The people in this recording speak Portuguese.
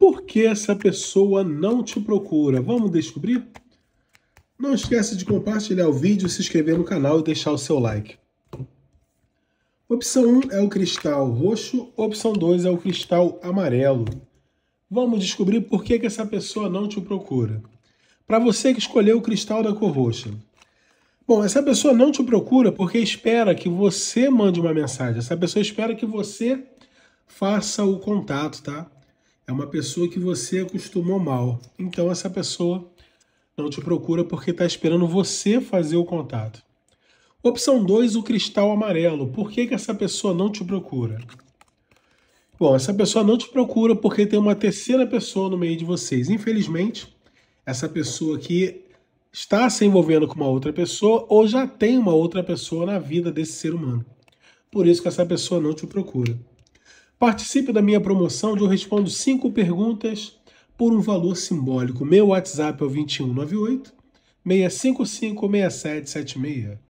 Por que essa pessoa não te procura? Vamos descobrir? Não esqueça de compartilhar o vídeo, se inscrever no canal e deixar o seu like. Opção 1 é o cristal roxo, opção 2 é o cristal amarelo. Vamos descobrir por que, que essa pessoa não te procura. Para você que escolheu o cristal da cor roxa. Bom, essa pessoa não te procura porque espera que você mande uma mensagem. Essa pessoa espera que você faça o contato, tá? É uma pessoa que você acostumou mal. Então essa pessoa não te procura porque está esperando você fazer o contato. Opção 2, o cristal amarelo. Por que, que essa pessoa não te procura? Bom, essa pessoa não te procura porque tem uma terceira pessoa no meio de vocês. Infelizmente, essa pessoa aqui está se envolvendo com uma outra pessoa ou já tem uma outra pessoa na vida desse ser humano. Por isso que essa pessoa não te procura. Participe da minha promoção onde eu respondo cinco perguntas por um valor simbólico. Meu WhatsApp é o 2198 655 6776.